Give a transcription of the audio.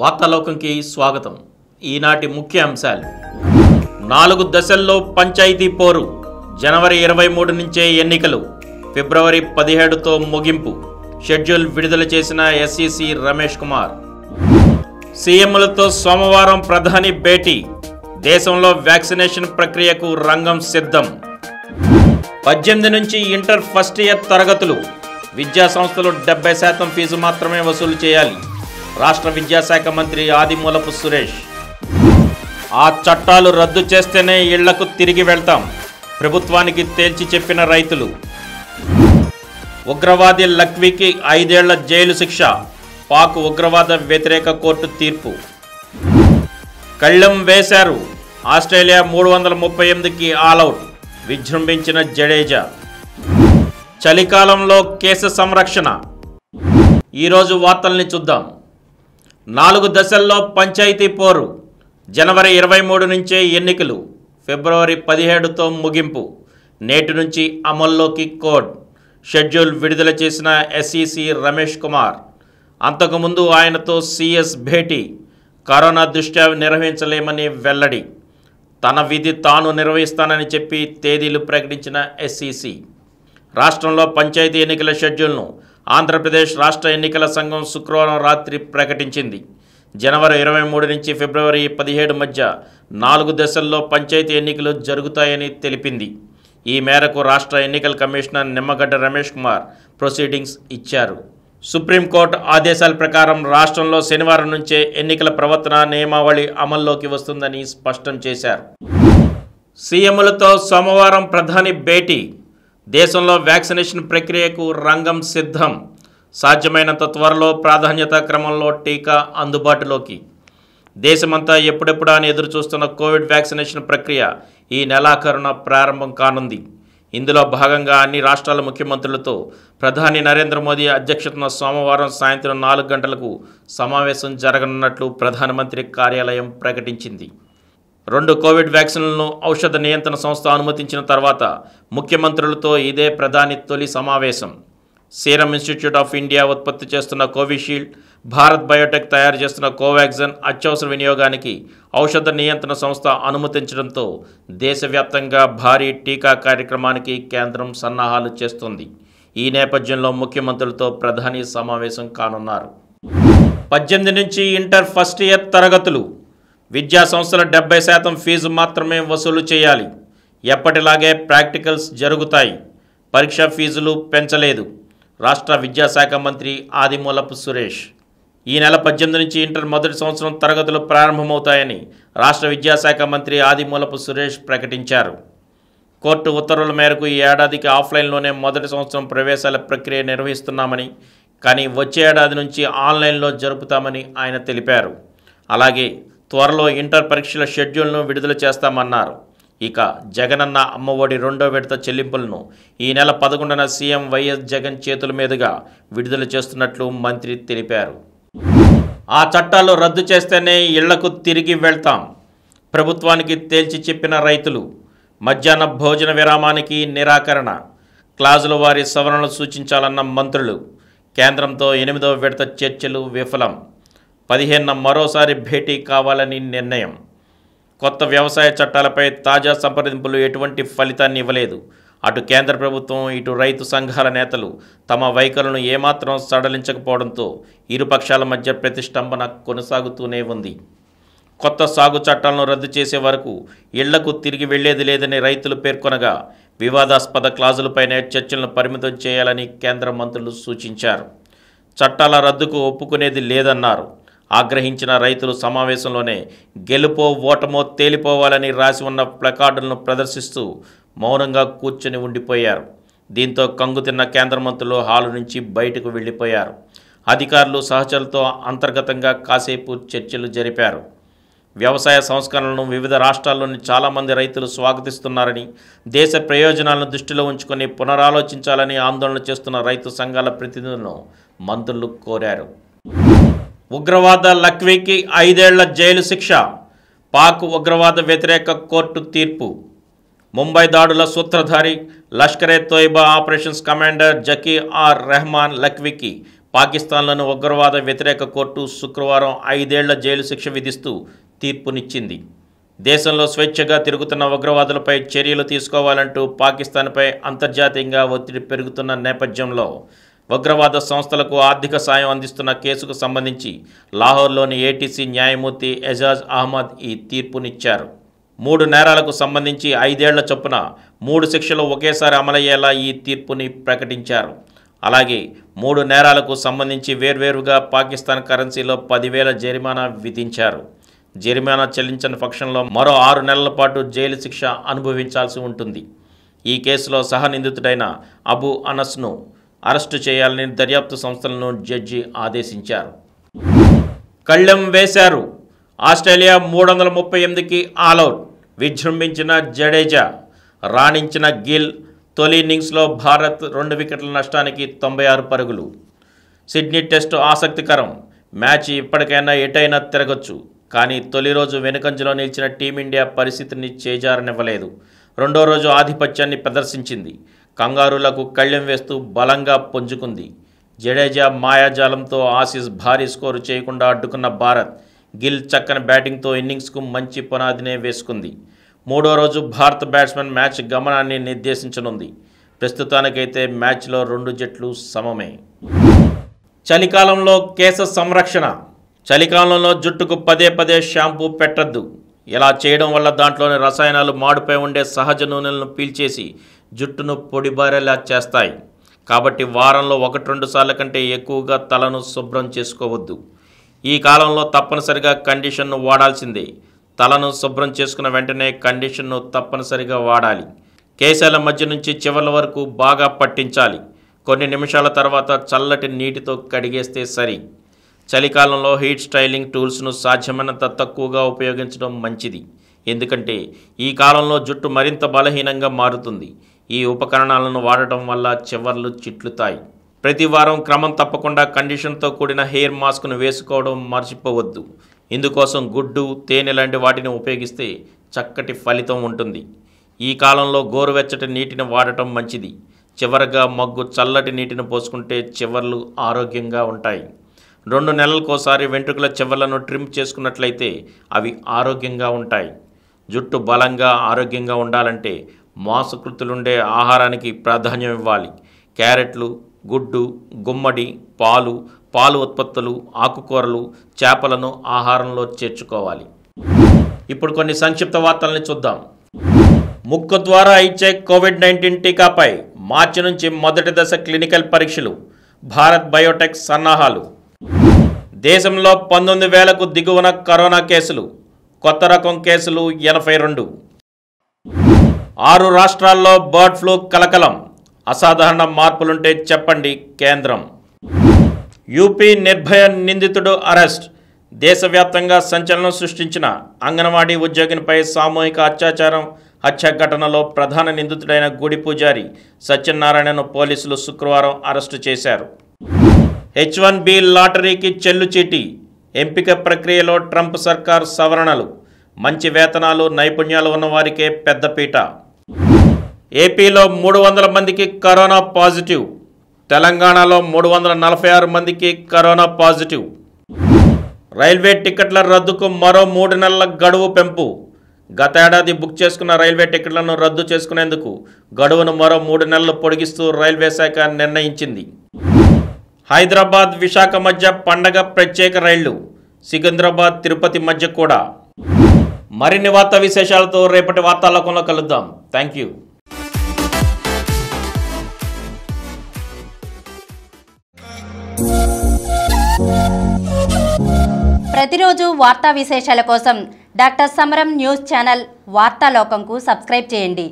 వార్తాలోకంకి స్వాగతం ఈనాటి ముఖ్య అంశాలు నాలుగు దశల్లో పంచాయతీ పోరు జనవరి ఇరవై మూడు నుంచే ఎన్నికలు ఫిబ్రవరి పదిహేడుతో ముగింపు షెడ్యూల్ విడుదల చేసిన ఎస్ఈసి రమేష్ కుమార్ సీఎంలతో సోమవారం ప్రధాని భేటీ దేశంలో వ్యాక్సినేషన్ ప్రక్రియకు రంగం సిద్ధం పద్దెనిమిది నుంచి ఇంటర్ ఫస్ట్ ఇయర్ తరగతులు విద్యా సంస్థలు డెబ్బై శాతం ఫీజు మాత్రమే వసూలు చేయాలి రాష్ట్ర విద్యాశాఖ మంత్రి ఆదిమూలపు సురేష్ ఆ చట్టాలు రద్దు చేస్తేనే ఇళ్లకు తిరిగి వెళ్తాం ప్రభుత్వానికి తేల్చి చెప్పిన రైతులు ఉగ్రవాది లక్వీకి ఐదేళ్ల జైలు శిక్ష పాక్ ఉగ్రవాద వ్యతిరేక కోర్టు తీర్పు కళ్ళెం వేశారు ఆస్ట్రేలియా మూడు వందల ముప్పై ఎనిమిదికి ఆలౌట్ విజృంభించిన జడేజా చలికాలంలో కేసు సంరక్షణ ఈరోజు వార్తల్ని చూద్దాం నాలుగు దశల్లో పంచాయతీ పోరు జనవరి ఇరవై మూడు నుంచే ఎన్నికలు ఫిబ్రవరి పదిహేడుతో ముగింపు నేటి నుంచి అమల్లోకి కోడ్ షెడ్యూల్ విడుదల చేసిన ఎస్ఈసి రమేష్ కుమార్ అంతకుముందు ఆయనతో సిఎస్ భేటీ కరోనా దృష్ట్యా నిర్వహించలేమని వెల్లడి తన విధి తాను నిర్వహిస్తానని చెప్పి తేదీలు ప్రకటించిన ఎస్ఈసి రాష్ట్రంలో పంచాయతీ ఎన్నికల షెడ్యూల్ను ఆంధ్రప్రదేశ్ రాష్ట్ర ఎన్నికల సంఘం శుక్రవారం రాత్రి ప్రకటించింది జనవరి ఇరవై మూడు నుంచి ఫిబ్రవరి పదిహేడు మధ్య నాలుగు దశల్లో పంచాయతీ ఎన్నికలు జరుగుతాయని తెలిపింది ఈ మేరకు రాష్ట్ర ఎన్నికల కమిషనర్ నిమ్మగడ్డ రమేష్ కుమార్ ప్రొసీడింగ్స్ ఇచ్చారు సుప్రీంకోర్టు ఆదేశాల ప్రకారం రాష్ట్రంలో శనివారం నుంచే ఎన్నికల ప్రవర్తన నియమావళి అమల్లోకి వస్తుందని స్పష్టం చేశారు సీఎంలతో సోమవారం ప్రధాని భేటీ దేశంలో వ్యాక్సినేషన్ ప్రక్రియకు రంగం సిద్ధం సాధ్యమైనంత త్వరలో ప్రాధాన్యత క్రమంలో టీకా అందుబాటులోకి దేశమంతా ఎప్పుడెప్పుడా అని ఎదురు చూస్తున్న కోవిడ్ వ్యాక్సినేషన్ ప్రక్రియ ఈ నెలాఖరున ప్రారంభం కానుంది ఇందులో భాగంగా అన్ని రాష్ట్రాల ముఖ్యమంత్రులతో ప్రధాని నరేంద్ర మోదీ అధ్యక్షతన సోమవారం సాయంత్రం నాలుగు గంటలకు సమావేశం జరగనున్నట్లు ప్రధానమంత్రి కార్యాలయం ప్రకటించింది రెండు కోవిడ్ వ్యాక్సిన్లను ఔషధ నియంత్రణ సంస్థ అనుమతించిన తర్వాత ముఖ్యమంత్రులతో ఇదే ప్రధాని తొలి సమావేశం సీరం ఇన్స్టిట్యూట్ ఆఫ్ ఇండియా ఉత్పత్తి చేస్తున్న కోవిషీల్డ్ భారత్ బయోటెక్ తయారు చేస్తున్న కోవాక్సిన్ అత్యవసర వినియోగానికి ఔషధ నియంత్రణ సంస్థ అనుమతించడంతో దేశవ్యాప్తంగా భారీ టీకా కార్యక్రమానికి కేంద్రం సన్నాహాలు చేస్తుంది ఈ నేపథ్యంలో ముఖ్యమంత్రులతో ప్రధాని సమావేశం కానున్నారు పద్దెనిమిది నుంచి ఇంటర్ ఫస్ట్ ఇయర్ తరగతులు విద్యా సంస్థల డెబ్బై శాతం ఫీజు మాత్రమే వసూలు చేయాలి ఎప్పటిలాగే ప్రాక్టికల్స్ జరుగుతాయి పరీక్ష ఫీజులు పెంచలేదు రాష్ట్ర విద్యాశాఖ మంత్రి ఆదిమూలపు సురేష్ ఈ నెల పద్దెనిమిది నుంచి ఇంటర్ మొదటి సంవత్సరం తరగతులు ప్రారంభమవుతాయని రాష్ట్ర విద్యాశాఖ మంత్రి ఆదిమూలపు సురేష్ ప్రకటించారు కోర్టు ఉత్తర్వుల మేరకు ఈ ఏడాదికి ఆఫ్లైన్లోనే మొదటి సంవత్సరం ప్రవేశాల ప్రక్రియ నిర్వహిస్తున్నామని కానీ వచ్చే ఏడాది నుంచి ఆన్లైన్లో జరుపుతామని ఆయన తెలిపారు అలాగే త్వరలో ఇంటర్ పరీక్షల షెడ్యూల్ను విడుదల చేస్తామన్నారు ఇక జగనన్న అమ్మఒడి రెండో విడత చెల్లింపులను ఈ నెల పదకొండున సీఎం వైఎస్ జగన్ చేతుల మీదుగా విడుదల చేస్తున్నట్లు మంత్రి తెలిపారు ఆ చట్టాలు రద్దు చేస్తేనే ఇళ్లకు తిరిగి వెళ్తాం ప్రభుత్వానికి తేల్చి చెప్పిన రైతులు మధ్యాహ్న భోజన విరామానికి నిరాకరణ క్లాజుల వారి సవరణలు సూచించాలన్న మంత్రులు కేంద్రంతో ఎనిమిదవ విడత చర్చలు విఫలం పదిహేను మరోసారి భేటీ కావాలని నిర్ణయం కొత్త వ్యవసాయ చట్టాలపై తాజా సంప్రదింపులు ఎటువంటి ఫలితాన్ని ఇవ్వలేదు అటు కేంద్ర ప్రభుత్వం ఇటు రైతు సంఘాల నేతలు తమ వైఖరులను ఏమాత్రం సడలించకపోవడంతో ఇరుపక్షాల మధ్య ప్రతిష్టంభన కొనసాగుతూనే ఉంది కొత్త సాగు చట్టాలను రద్దు చేసే వరకు ఇళ్లకు తిరిగి వెళ్లేది లేదని రైతులు పేర్కొనగా వివాదాస్పద క్లాజులపైనే చర్చలను పరిమితం చేయాలని కేంద్ర మంత్రులు సూచించారు చట్టాల రద్దుకు ఒప్పుకునేది లేదన్నారు ఆగ్రహించిన రైతులు సమావేశంలోనే గెలుపో ఓటమో తేలిపోవాలని రాసి ఉన్న ప్లకార్డులను ప్రదర్శిస్తూ మౌనంగా కూర్చొని ఉండిపోయారు దీంతో కంగుతిన్న కేంద్ర మంత్రులు హాలు నుంచి బయటకు వెళ్ళిపోయారు అధికారులు సహచరులతో అంతర్గతంగా కాసేపు చర్చలు జరిపారు వ్యవసాయ సంస్కరణలను వివిధ రాష్ట్రాల్లోని చాలామంది రైతులు స్వాగతిస్తున్నారని దేశ ప్రయోజనాలను దృష్టిలో ఉంచుకొని పునరాలోచించాలని ఆందోళన చేస్తున్న రైతు సంఘాల ప్రతినిధులను మంత్రులు కోరారు ఉగ్రవాద లక్వీకి ఐదేళ్ల జైలు శిక్ష పాక్ ఉగ్రవాద వ్యతిరేక కోర్టు తీర్పు ముంబై దాడుల సూత్రధారి లష్కరే తోయిబా ఆపరేషన్స్ కమాండర్ జకీ ఆర్ రెహమాన్ లక్వీకి పాకిస్తాన్లోని ఉగ్రవాద వ్యతిరేక కోర్టు శుక్రవారం ఐదేళ్ల జైలు శిక్ష విధిస్తూ తీర్పునిచ్చింది దేశంలో స్వేచ్ఛగా తిరుగుతున్న ఉగ్రవాదులపై చర్యలు తీసుకోవాలంటూ పాకిస్తాన్పై అంతర్జాతీయంగా ఒత్తిడి పెరుగుతున్న నేపథ్యంలో ఉగ్రవాద సంస్థలకు ఆర్థిక సాయం అందిస్తున్న కేసుకు సంబంధించి లాహోర్లోని ఏటీసీ న్యాయమూర్తి ఎజాజ్ అహ్మద్ ఈ తీర్పునిచ్చారు మూడు నేరాలకు సంబంధించి ఐదేళ్ల చొప్పున మూడు శిక్షలు ఒకేసారి అమలయ్యేలా ఈ తీర్పుని ప్రకటించారు అలాగే మూడు నేరాలకు సంబంధించి వేర్వేరుగా పాకిస్తాన్ కరెన్సీలో పదివేల జరిమానా విధించారు జరిమానా చెల్లించని పక్షంలో మరో ఆరు నెలల పాటు జైలు శిక్ష అనుభవించాల్సి ఉంటుంది ఈ కేసులో సహనిందితుడైన అబు అనస్ను అరెస్టు చేయాలని దర్యాప్తు సంస్థలను జడ్జి ఆదేశించారు కళ్ళెం వేశారు ఆస్ట్రేలియా మూడు వందల ముప్పై ఎనిమిదికి ఆల్అవుట్ విజృంభించిన జడేజా రాణించిన గిల్ తొలి ఇన్నింగ్స్లో భారత్ రెండు వికెట్ల నష్టానికి తొంభై ఆరు పరుగులు సిడ్నీ టెస్టు ఆసక్తికరం మ్యాచ్ ఇప్పటికైనా ఎటైనా తిరగొచ్చు కానీ తొలి రోజు వెనుకంజలో నిలిచిన టీమిండియా పరిస్థితిని చేజారనివ్వలేదు రెండో రోజు ఆధిపత్యాన్ని ప్రదర్శించింది కంగారులకు కళ్ళెం వేస్తూ బలంగా పుంజుకుంది జడేజా మాయాజాలంతో ఆసీస్ భారీ స్కోరు చేయకుండా అడ్డుకున్న భారత్ గిల్ చక్కని బ్యాటింగ్తో ఇన్నింగ్స్కు మంచి పునాదినే వేసుకుంది మూడో రోజు భారత బ్యాట్స్మెన్ మ్యాచ్ గమనాన్ని నిర్దేశించనుంది ప్రస్తుతానికైతే మ్యాచ్లో రెండు జట్లు సమమే చలికాలంలో కేశ సంరక్షణ చలికాలంలో జుట్టుకు పదే పదే షాంపూ పెట్టద్దు ఇలా చేయడం వల్ల దాంట్లోని రసాయనాలు మాడిపోయి ఉండే సహజ నూనెలను పీల్చేసి జుట్టును పొడిబారేలా చేస్తాయి కాబట్టి వారంలో ఒకటి రెండు సార్ల కంటే ఎక్కువగా తలను శుభ్రం చేసుకోవద్దు ఈ కాలంలో తప్పనిసరిగా కండిషన్ను వాడాల్సిందే తలను శుభ్రం చేసుకున్న వెంటనే కండిషన్ను తప్పనిసరిగా వాడాలి కేశాల మధ్య నుంచి చివరి వరకు బాగా పట్టించాలి కొన్ని నిమిషాల తర్వాత చల్లటి నీటితో కడిగేస్తే సరి చలికాలంలో హీట్ స్టైలింగ్ టూల్స్ను సాధ్యమైనంత తక్కువగా ఉపయోగించడం మంచిది ఎందుకంటే ఈ కాలంలో జుట్టు మరింత బలహీనంగా మారుతుంది ఈ ఉపకరణాలను వాడటం వల్ల చివర్లు చిట్లుతాయి ప్రతి వారం క్రమం తప్పకుండా కండిషన్తో కూడిన హెయిర్ మాస్క్ను వేసుకోవడం మర్చిపోవద్దు ఇందుకోసం గుడ్డు తేనె లాంటి వాటిని ఉపయోగిస్తే చక్కటి ఫలితం ఉంటుంది ఈ కాలంలో గోరువెచ్చటి నీటిని వాడటం మంచిది చివరగా మగ్గు చల్లటి నీటిని పోసుకుంటే చివర్లు ఆరోగ్యంగా ఉంటాయి రెండు నెలలకోసారి వెంట్రుకల చివర్లను ట్రిమ్ చేసుకున్నట్లయితే అవి ఆరోగ్యంగా ఉంటాయి జుట్టు బలంగా ఆరోగ్యంగా ఉండాలంటే మాసకృతులుండే ఆహారానికి ప్రాధాన్యం ఇవ్వాలి క్యారెట్లు గుడ్డు గుమ్మడి పాలు పాలు ఉత్పత్తులు ఆకుకూరలు చేపలను ఆహారంలో చేర్చుకోవాలి ఇప్పుడు కొన్ని సంక్షిప్త వార్తల్ని చూద్దాం ముక్కు ద్వారా ఇచ్చే కోవిడ్ నైన్టీన్ టీకాపై మార్చి నుంచి మొదటి దశ క్లినికల్ పరీక్షలు భారత్ బయోటెక్ సన్నాహాలు దేశంలో పంతొమ్మిది వేలకు దిగువన కరోనా కేసులు కొత్త రకం కేసులు ఎనభై రెండు ఆరు రాష్ట్రాల్లో బర్డ్ ఫ్లూ కలకలం అసాధారణ మార్పులుంటే చెప్పండి కేంద్రం యూపీ నిర్భయ నిందితుడు అరెస్ట్ దేశవ్యాప్తంగా సంచలనం సృష్టించిన అంగన్వాడీ ఉద్యోగినిపై సామూహిక అత్యాచారం హత్య ఘటనలో ప్రధాన నిందితుడైన గుడి పూజారి సత్యనారాయణను పోలీసులు శుక్రవారం అరెస్టు చేశారు హెచ్ వన్ బి లాటరీకి చెల్లుచీటి ఎంపిక ప్రక్రియలో ట్రంప్ సర్కార్ సవరణలు మంచి వేతనాలు నైపుణ్యాలు ఉన్నవారికే పెద్దపీట ఏపీలో మూడు వందల మందికి కరోనా పాజిటివ్ తెలంగాణలో మూడు వందల నలభై ఆరు మందికి కరోనా పాజిటివ్ రైల్వే టికెట్ల రద్దుకు మరో మూడు నెలల గడువు పెంపు గత ఏడాది బుక్ చేసుకున్న రైల్వే టికెట్లను రద్దు చేసుకునేందుకు గడువును మరో మూడు నెలలు పొడిగిస్తూ రైల్వే శాఖ నిర్ణయించింది హైదరాబాద్ విశాఖ మధ్య పండగ ప్రత్యేక రైళ్లు సికింద్రాబాద్ తిరుపతి మధ్య కూడా మరిన్ని వార్తా విశేషాలతో రేపటి వార్తాలకు కలుద్దాం థ్యాంక్ యూ ప్రతిరోజు వార్తా విశేషాల కోసం డాక్టర్ సమరం న్యూస్ ఛానల్ వార్తాలోకంకు సబ్స్క్రైబ్ చేయండి